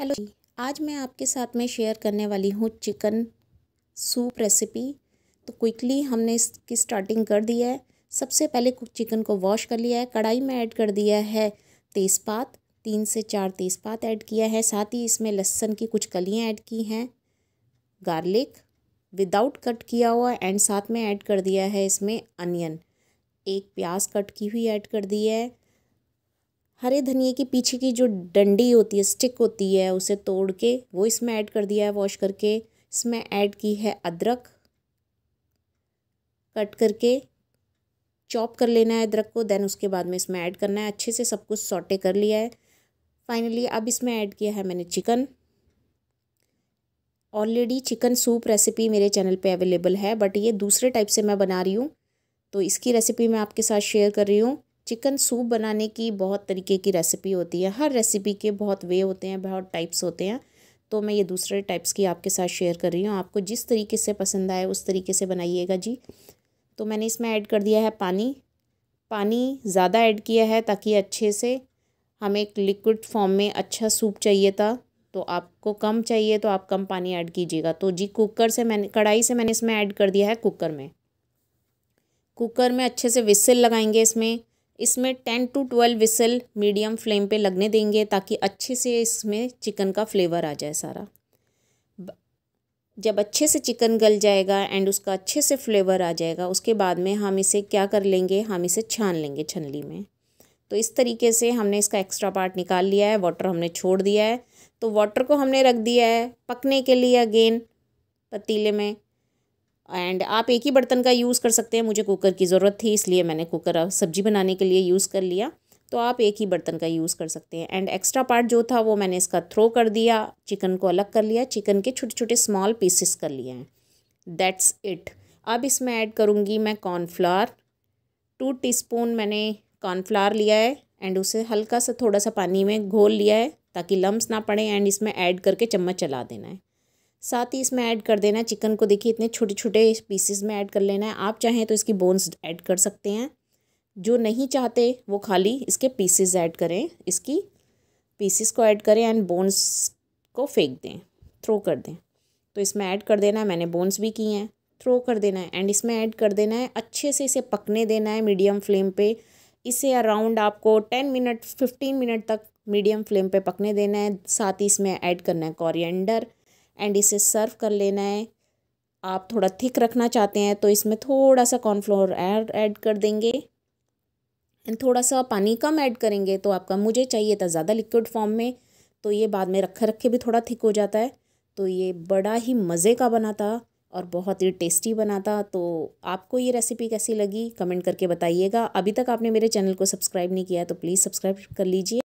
hello आज मैं आपके साथ में शेयर करने वाली हूँ चिकन सूप रेसिपी तो क्विकली हमने इसकी स्टार्टिंग कर दी है सबसे पहले चिकन को वॉश कर लिया है कढ़ाई में ऐड कर दिया है तेज़पात तीन से चार तेज़पात ऐड किया है साथ ही इसमें लहसुन की कुछ कलियाँ ऐड की हैं गार्लिक विदाउट कट किया हुआ एंड साथ में ऐड कर दिया है इसमें अनियन एक प्याज कट की हुई ऐड कर दी है हरे धनिए के पीछे की जो डंडी होती है स्टिक होती है उसे तोड़ के वो इसमें ऐड कर दिया है वॉश करके इसमें ऐड की है अदरक कट करके चॉप कर लेना है अदरक को देन उसके बाद में इसमें ऐड करना है अच्छे से सब कुछ सॉटे कर लिया है फाइनली अब इसमें ऐड किया है मैंने chicken already chicken soup recipe मेरे चैनल पे अवेलेबल है बट ये दूसरे टाइप से मैं बना रही हूँ तो इसकी रेसिपी मैं आपके साथ शेयर कर रही हूँ चिकन सूप बनाने की बहुत तरीके की रेसिपी होती है हर रेसिपी के बहुत वे होते हैं बहुत टाइप्स होते हैं तो मैं ये दूसरे टाइप्स की आपके साथ शेयर कर रही हूँ आपको जिस तरीके से पसंद आए उस तरीके से बनाइएगा जी तो मैंने इसमें ऐड कर दिया है पानी पानी ज़्यादा ऐड किया है ताकि अच्छे से हमें एक लिक्विड फॉर्म में अच्छा सूप चाहिए था तो आपको कम चाहिए तो आप कम पानी ऐड कीजिएगा तो जी कुकर से मैंने कढ़ाई से मैंने इसमें ऐड कर दिया है कुकर में कुकर में अच्छे से विसल लगाएंगे इसमें इसमें ten to twelve whistle medium flame पे लगने देंगे ताकि अच्छे से इसमें चिकन का फ्लेवर आ जाए सारा जब अच्छे से चिकन गल जाएगा एंड उसका अच्छे से फ्लेवर आ जाएगा उसके बाद में हम इसे क्या कर लेंगे हम इसे छान लेंगे छनली में तो इस तरीके से हमने इसका एक्स्ट्रा पार्ट निकाल लिया है वाटर हमने छोड़ दिया है तो वाटर को हमने रख दिया है पकने के लिए अगेन पतीले में एंड आप एक ही बर्तन का यूज़ कर सकते हैं मुझे कुकर की ज़रूरत थी इसलिए मैंने कुकर सब्जी बनाने के लिए यूज़ कर लिया तो आप एक ही बर्तन का यूज़ कर सकते हैं एंड एक्स्ट्रा पार्ट जो था वो मैंने इसका थ्रो कर दिया चिकन को अलग कर लिया चिकन के छोटे छोटे स्मॉल पीसेस कर लिए हैं दैट्स इट अब इसमें ऐड करूँगी मैं कॉर्नफ्लावर टू स्पून मैंने कॉर्नफ्लावर लिया है एंड उसे हल्का सा थोड़ा सा पानी में घोल लिया है ताकि लम्ब ना पड़े एंड इसमें ऐड करके चम्मच चला देना है साथ ही इसमें ऐड कर देना चिकन को देखिए इतने छोटे छोटे पीसेस में ऐड कर लेना है आप चाहें तो इसकी बोन्स ऐड कर सकते हैं जो नहीं चाहते वो खाली इसके पीसेस ऐड करें इसकी पीसेस को ऐड करें एंड बोन्स को फेंक दें थ्रो कर दें तो इसमें ऐड कर देना है मैंने बोन्स भी की हैं थ्रो कर देना है एंड इसमें ऐड कर देना है अच्छे से इसे पकने देना है मीडियम फ्लेम पे इसे अराउंड आपको टेन मिनट फिफ्टीन मिनट तक मीडियम फ्लेम पे पकने देना है साथ ही इसमें ऐड करना है कॉरियंडर एंड इसे सर्व कर लेना है आप थोड़ा थिक रखना चाहते हैं तो इसमें थोड़ा सा कॉर्नफ्लोर ऐड ऐड कर देंगे एंड थोड़ा सा पानी कम ऐड करेंगे तो आपका मुझे चाहिए था ज़्यादा लिक्विड फॉर्म में तो ये बाद में रखे रखे भी थोड़ा थिक हो जाता है तो ये बड़ा ही मज़े का बना था और बहुत ही टेस्टी बना था तो आपको ये रेसिपी कैसी लगी कमेंट करके बताइएगा अभी तक आपने मेरे चैनल को सब्सक्राइब नहीं किया तो प्लीज़ सब्सक्राइब कर लीजिए